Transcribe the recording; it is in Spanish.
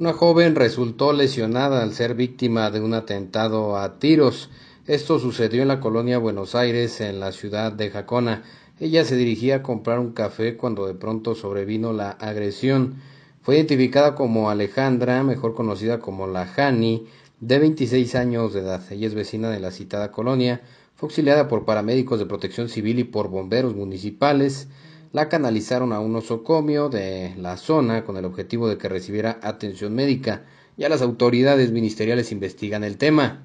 Una joven resultó lesionada al ser víctima de un atentado a tiros. Esto sucedió en la colonia Buenos Aires, en la ciudad de Jacona. Ella se dirigía a comprar un café cuando de pronto sobrevino la agresión. Fue identificada como Alejandra, mejor conocida como la Jani, de 26 años de edad. Ella es vecina de la citada colonia. Fue auxiliada por paramédicos de protección civil y por bomberos municipales la canalizaron a un osocomio de la zona con el objetivo de que recibiera atención médica. Ya las autoridades ministeriales investigan el tema.